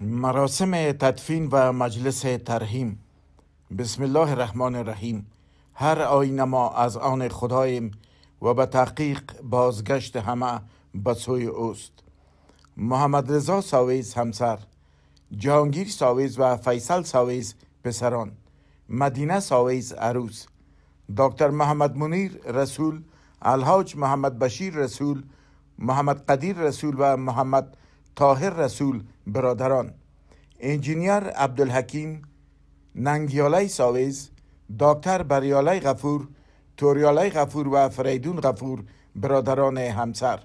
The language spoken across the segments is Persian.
مراسم تدفین و مجلس ترحیم بسم الله الرحمن الرحیم هر آین ما از آن خدایم و به تحقیق بازگشت همه به سوی اوست محمد رضا ساویز همسر جهانگیر ساویز و فیصل ساویز پسران مدینه ساویز عروس دکتر محمد منیر رسول الحاج محمد بشیر رسول محمد قدیر رسول و محمد تاهر رسول برادران انجینیر عبدالحکیم ننگیالای ساویز دکتر بریالای غفور توریالای غفور و فریدون غفور برادران همسر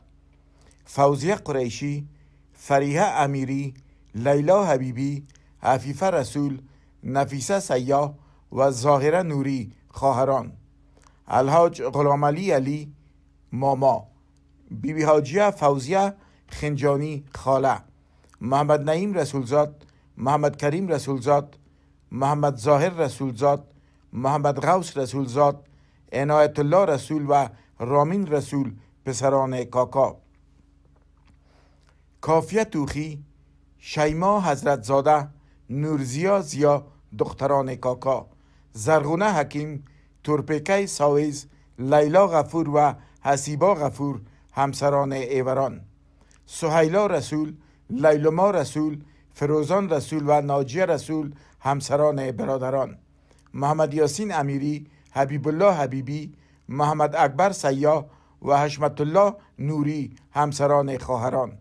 فوزیه قریشی فریه امیری لیلا حبیبی حفیفه رسول نفیسه سیاه و ظاهره نوری خواهران الحاج غلامعلی علی ماما بیبی حاجیه فوزیه خنجانی خاله محمد نعیم رسولزاد محمد کریم رسولزاد محمد ظاهر رسولزاد محمد غوث رسولزاد عنایت الله رسول و رامین رسول پسران کاکا کافیه توخی شیما حضرت زاده نورزیا زیا دختران کاکا زرغونه حکیم تورپیکه ساویز لیلا غفور و حسیبا غفور همسران ایوران سهیلا رسول لیلما رسول فروزان رسول و ناجیه رسول همسران برادران محمد یاسین امیری حبیب الله حبیبی محمد اکبر سیاه و حشمت الله نوری همسران خواهران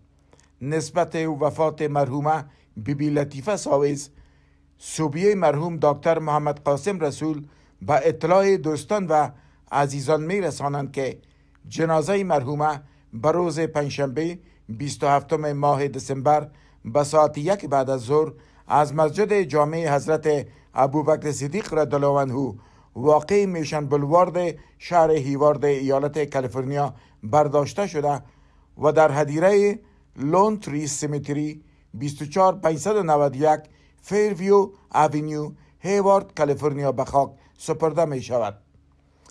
نسبت وفات مرحومه بیبی لطیفه ساویز صوبیه مرحوم دکتر محمد قاسم رسول به اطلاع دوستان و عزیزان می رسانند که جنازه مرحومه روز پنجشنبه 27 ماه دسامبر به ساعت یک بعد از ظهر از مسجد جامعه حضرت ابوبکر صدیق رضی الله عنه واقع میشن بلوارد شهر هیوارد ایالت کالیفرنیا برداشته شده و در هدیره لون تری سیمیتری 24591 فیرویو اوینیو هیوارد کالیفرنیا به خاک سپرده می شود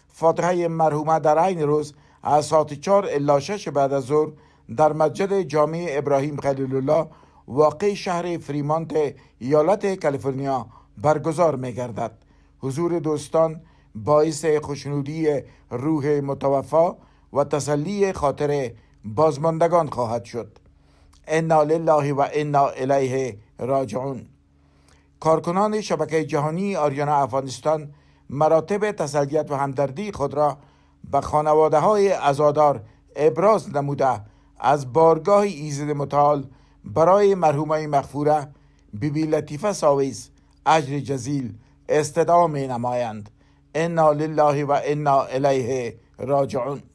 فاتحه مرحومه در عین روز از ساعت 4 الا 6 بعد از ظهر در مسجد جامع ابراهیم خلیل الله واقع شهر فریمانت ایالت کالیفرنیا برگزار می گردد. حضور دوستان باعث خوشنودی روح متوفا و تسلی خاطر بازماندگان خواهد شد انا لله و انا الیه راجعون کارکنان شبکه جهانی آریانا افغانستان مراتب تسلیت و همدردی خود را به خانواده های ازادار ابراز نموده از بارگاه ایزد متعال برای مرحومه مغفوره بی لطیفه ساویس اجر جزیل استدعا می نمایند انا لله و انا الیه راجعون